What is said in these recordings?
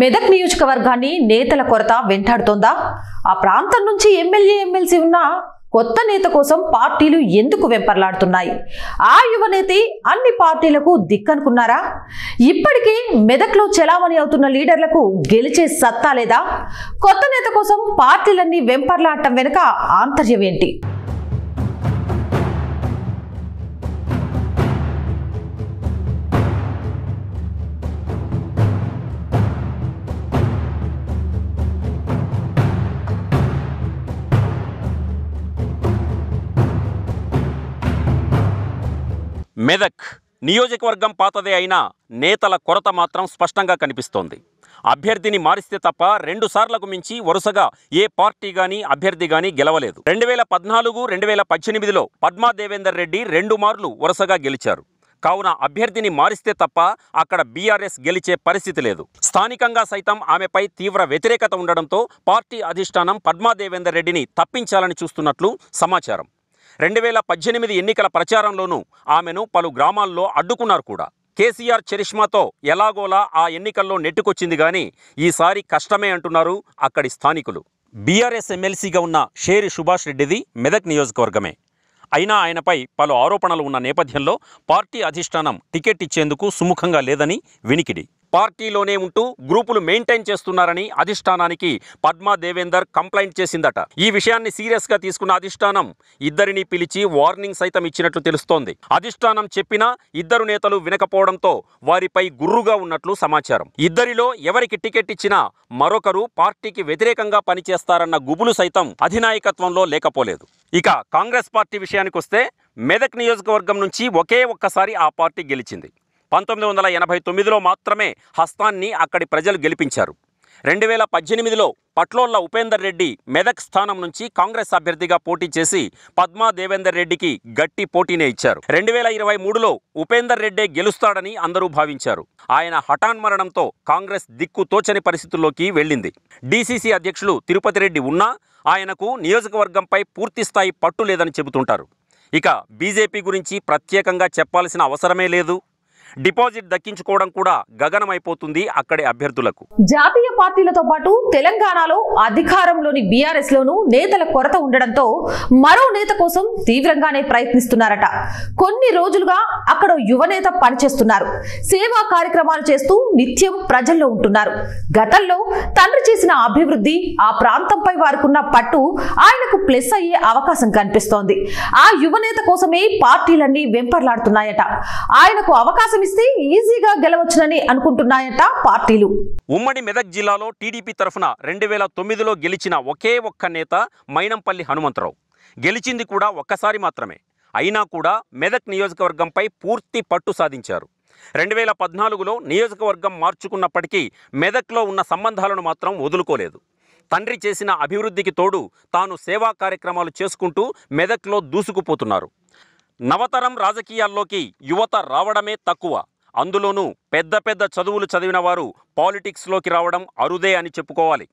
మెదక్ నియోజకవర్గాన్ని నేతల కొరత వెంటాడుతోందా ఆ ప్రాంతం నుంచి ఎమ్మెల్యే ఎమ్మెల్సీ ఉన్న కొత్త నేత కోసం పార్టీలు ఎందుకు వెంపర్లాడుతున్నాయి ఆ యువనేతి అన్ని పార్టీలకు దిక్కనుకున్నారా ఇప్పటికీ మెదక్లో చెలామణి అవుతున్న లీడర్లకు గెలిచే సత్తా లేదా కొత్త నేత కోసం పార్టీలన్నీ వెంపర్లాడటం వెనుక ఆంతర్యం ఏంటి మెదక్ నియోజకవర్గం పాతదే అయినా నేతల కొరత మాత్రం స్పష్టంగా కనిపిస్తోంది అభ్యర్థిని మారిస్తే తప్ప రెండు సార్లకు మించి వరుసగా ఏ పార్టీ కానీ అభ్యర్థి కానీ గెలవలేదు రెండు వేల పద్నాలుగు రెండు వేల పద్దెనిమిదిలో పద్మా దేవేందర్ రెడ్డి రెండు మార్లు వరుసగా గెలిచారు కావున అభ్యర్థిని మారిస్తే తప్ప అక్కడ బీఆర్ఎస్ గెలిచే పరిస్థితి లేదు స్థానికంగా సైతం ఆమెపై తీవ్ర వ్యతిరేకత ఉండడంతో పార్టీ అధిష్టానం పద్మా దేవేందర్ రెడ్డిని తప్పించాలని చూస్తున్నట్లు సమాచారం రెండు వేల పద్దెనిమిది ఎన్నికల ప్రచారంలోనూ ఆమెను పలు గ్రామాల్లో అడ్డుకున్నారు కూడా కేసీఆర్ చరిష్మాతో ఎలాగోలా ఆ ఎన్నికల్లో నెట్టుకొచ్చింది కానీ ఈసారి కష్టమే అంటున్నారు అక్కడి స్థానికులు బీఆర్ఎస్ ఎమ్మెల్సీగా ఉన్న షేరి సుభాష్ రెడ్డిది మెదక్ నియోజకవర్గమే అయినా ఆయనపై పలు ఆరోపణలు ఉన్న నేపథ్యంలో పార్టీ అధిష్టానం టికెట్ ఇచ్చేందుకు సుముఖంగా లేదని వినికిడి పార్టీలోనే ఉంటూ గ్రూపులు మెయింటైన్ చేస్తున్నారని అధిష్టానానికి పద్మా దేవేందర్ కంప్లైంట్ చేసిందట ఈ విషయాన్ని సీరియస్గా తీసుకున్న అధిష్టానం ఇద్దరిని పిలిచి వార్నింగ్ సైతం ఇచ్చినట్లు తెలుస్తోంది అధిష్టానం చెప్పినా ఇద్దరు నేతలు వినకపోవడంతో వారిపై గుర్రుగా ఉన్నట్లు సమాచారం ఇద్దరిలో ఎవరికి టికెట్ ఇచ్చినా మరొకరు పార్టీకి వ్యతిరేకంగా పనిచేస్తారన్న గుబులు సైతం అధినాయకత్వంలో లేకపోలేదు ఇక కాంగ్రెస్ పార్టీ విషయానికొస్తే మెదక్ నియోజకవర్గం నుంచి ఒకే ఒక్కసారి ఆ పార్టీ గెలిచింది పంతొమ్మిది వందల ఎనభై తొమ్మిదిలో మాత్రమే హస్తాన్ని అక్కడి ప్రజలు గెలిపించారు రెండు వేల పద్దెనిమిదిలో పట్లోళ్ల ఉపేందర్ రెడ్డి మెదక్ స్థానం నుంచి కాంగ్రెస్ అభ్యర్థిగా పోటీ చేసి పద్మా దేవేందర్ రెడ్డికి గట్టి పోటీనే ఇచ్చారు రెండు వేల ఇరవై మూడులో ఉపేందర్ రెడ్డే గెలుస్తాడని అందరూ భావించారు ఆయన హఠాన్మరణంతో కాంగ్రెస్ దిక్కు తోచని పరిస్థితుల్లోకి వెళ్ళింది డీసీసీ అధ్యక్షులు తిరుపతి రెడ్డి ఉన్నా ఆయనకు నియోజకవర్గంపై పూర్తిస్థాయి పట్టు లేదని చెబుతుంటారు ఇక బీజేపీ గురించి ప్రత్యేకంగా చెప్పాల్సిన అవసరమే లేదు డిపాజిట్ దక్కించుకోవడం కూడా గగనమైపోతుంది అక్కడి అభ్యర్థులకు జాతీయ పార్టీలతో పాటు తెలంగాణలో అధికారంలోని బీఆర్ఎస్ లోను నేతల కొరత ఉండడంతో మరో నేత కోసం తీవ్రంగానే ప్రయత్నిస్తున్నారట కొన్ని రోజులుగా అక్కడ యువనేత పనిచేస్తున్నారు సేవా కార్యక్రమాలు చేస్తూ నిత్యం ప్రజల్లో ఉంటున్నారు గతంలో తండ్రి చేసిన అభివృద్ధి ఆ ప్రాంతంపై వారుకున్న పట్టు ఆయనకు ప్లస్ అయ్యే అవకాశం కనిపిస్తోంది ఆ యువనేత కోసమే పార్టీలన్నీ వెంపర్లాడుతున్నాయట ఆయనకు అవకాశం ఇస్తే ఈజీగా గెలవచ్చునని అనుకుంటున్నాయట పార్టీలు ఉమ్మడి మెదక్ జిల్లాలో టీడీపీ తరఫున రెండు వేల తొమ్మిదిలో గెలిచిన ఒకే ఒక్క నేత మైనంపల్లి హనుమంతరావు గెలిచింది కూడా ఒక్కసారి మాత్రమే అయినా కూడా మెదక్ నియోజకవర్గంపై పూర్తి పట్టు సాధించారు రెండు వేల పద్నాలుగులో నియోజకవర్గం మార్చుకున్నప్పటికీ మెదక్లో ఉన్న సంబంధాలను మాత్రం వదులుకోలేదు తండ్రి చేసిన అభివృద్ధికి తోడు తాను సేవా కార్యక్రమాలు చేసుకుంటూ మెదక్లో దూసుకుపోతున్నారు నవతరం రాజకీయాల్లోకి యువత రావడమే తక్కువ అందులోనూ పెద్ద పెద్ద చదువులు చదివిన వారు పాలిటిక్స్లోకి రావడం అరుదే అని చెప్పుకోవాలి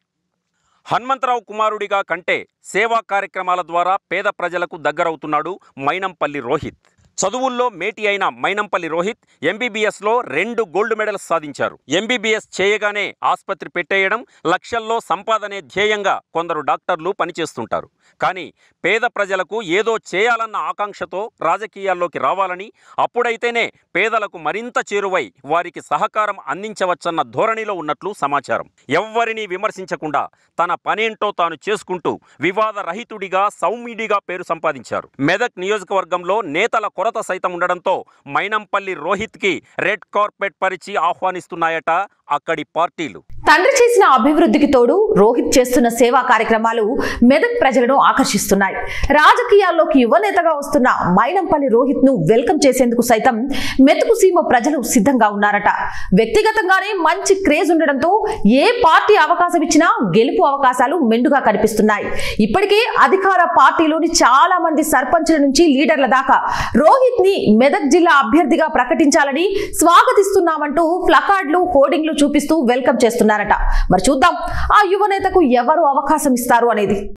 హనుమంతరావు కుమారుడిగా కంటే సేవా కార్యక్రమాల ద్వారా పేద ప్రజలకు దగ్గరవుతున్నాడు మైనంపల్లి రోహిత్ చదువుల్లో మేటి అయిన మైనంపల్లి రోహిత్ ఎంబీబీఎస్లో రెండు గోల్డ్ మెడల్స్ సాధించారు ఎంబీబీఎస్ చేయగానే ఆసుపత్రి పెట్టేయడం లక్షల్లో సంపాదనే ధ్యేయంగా కొందరు డాక్టర్లు పనిచేస్తుంటారు కానీ పేద ప్రజలకు ఏదో చేయాలన్న ఆకాంక్షతో రాజకీయాల్లోకి రావాలని అప్పుడైతేనే పేదలకు మరింత చేరువై వారికి సహకారం అందించవచ్చన్న ధోరణిలో ఉన్నట్లు సమాచారం ఎవ్వరినీ విమర్శించకుండా తన పనేంటో తాను చేసుకుంటూ వివాదరహితుడిగా సౌమ్యుడిగా పేరు సంపాదించారు మెదక్ నియోజకవర్గంలో నేతల కొరత సైతం ఉండడంతో మైనంపల్లి రోహిత్కి రెడ్ కార్పెట్ పరిచి ఆహ్వానిస్తున్నాయట అక్కడి పార్టీలు తండ్రి చేసిన అభివృద్ధికి తోడు రోహిత్ చేస్తున్న సేవా కార్యక్రమాలు మెదక్ ప్రజలను ఆకర్షిస్తున్నాయి రాజకీయాల్లోకి యువనేతగా వస్తున్న మైనంపల్లి రోహిత్ ను వెల్కమ్ చేసేందుకు సైతం మెతుకు సీమ ప్రజలు సిద్ధంగా ఉన్నారట వ్యక్తిగతంగానే మంచి క్రేజ్ ఉండడంతో ఏ పార్టీ అవకాశం ఇచ్చినా గెలుపు అవకాశాలు మెండుగా కనిపిస్తున్నాయి ఇప్పటికే అధికార పార్టీలోని చాలా మంది సర్పంచుల నుంచి లీడర్ల దాకా రోహిత్ ని మెదక్ జిల్లా అభ్యర్థిగా ప్రకటించాలని స్వాగతిస్తున్నామంటూ ప్లకార్డులు హోర్డింగ్లు చూపిస్తూ వెల్కమ్ చేస్తున్నారు ఉన్నారట మరి చూద్దాం ఆ యువనేతకు ఎవరు అవకాశం ఇస్తారు అనేది